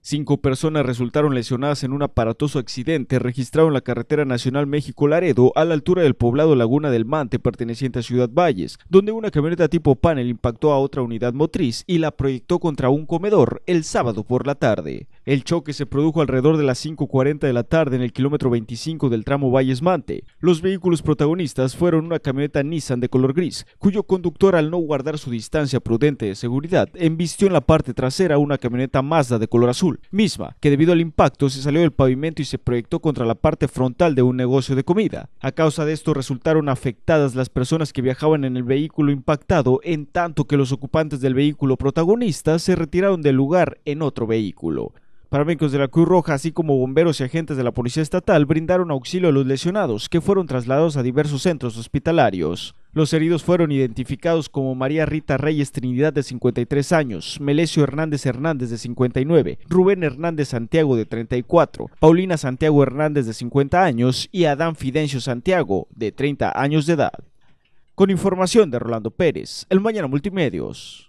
Cinco personas resultaron lesionadas en un aparatoso accidente registrado en la carretera nacional México-Laredo a la altura del poblado Laguna del Mante perteneciente a Ciudad Valles, donde una camioneta tipo panel impactó a otra unidad motriz y la proyectó contra un comedor el sábado por la tarde. El choque se produjo alrededor de las 5.40 de la tarde en el kilómetro 25 del tramo Valles Mante. Los vehículos protagonistas fueron una camioneta Nissan de color gris, cuyo conductor al no guardar su distancia prudente de seguridad, embistió en la parte trasera una camioneta Mazda de color azul, misma que debido al impacto se salió del pavimento y se proyectó contra la parte frontal de un negocio de comida. A causa de esto resultaron afectadas las personas que viajaban en el vehículo impactado, en tanto que los ocupantes del vehículo protagonista se retiraron del lugar en otro vehículo. Paramédicos de la Cruz Roja, así como bomberos y agentes de la Policía Estatal, brindaron auxilio a los lesionados, que fueron trasladados a diversos centros hospitalarios. Los heridos fueron identificados como María Rita Reyes Trinidad de 53 años, Melesio Hernández Hernández de 59, Rubén Hernández Santiago de 34, Paulina Santiago Hernández de 50 años y Adán Fidencio Santiago de 30 años de edad. Con información de Rolando Pérez, El Mañana Multimedios.